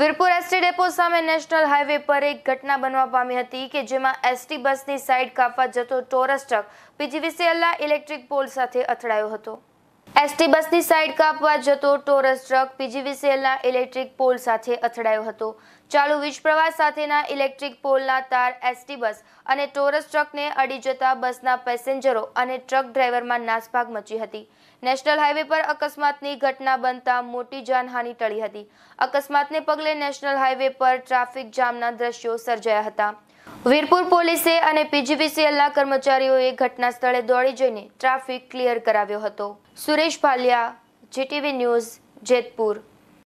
Virpur ST depot સામે national highway પર એક ઘટના બનવા પામી હતી કે જેમાં એસટી બસની સાઈડ કાપવા જતો ટોરસ ટ્રક પીજીવીસીએલના ઇલેક્ટ્રિક પોલ સાથે અથડાયો હતો એસટી બસની સાઇડ કાપવા જતો ટોરસ ટ્રક પીજીવીસીએલના ઇલેક્ટ્રિક પોલ સાથે અથડાયો હતો ચાલુ વીજ પ્રવાહ સાથેના ઇલેક્ટ્રિક પોલના તાર એસટી બસ અને ટોરસ ટ્રકને અડી જતા બસના પેસેન્જરો અને ટ્રક ડ્રાઈવરમાં નાસભાગ મચી હતી નેશનલ હાઈવે પર અકસ્માતની ઘટના બનતા મોટી જાનહાનિ ટળી હતી અકસ્માતને પગલે નેશનલ હાઈવે પર ટ્રાફિક જામના દ્રશ્યો સર્જાયા હતા વીરપુર પોલીસે અને પીજીવીસીએલના કર્મચારીઓએ ઘટના સ્થળે દોડી જઈને ટ્રાફિક ક્લિયર કરાવ્યો હતો સુરેશ ભાલિયા જીટીવી ન્યૂઝ જેતપુર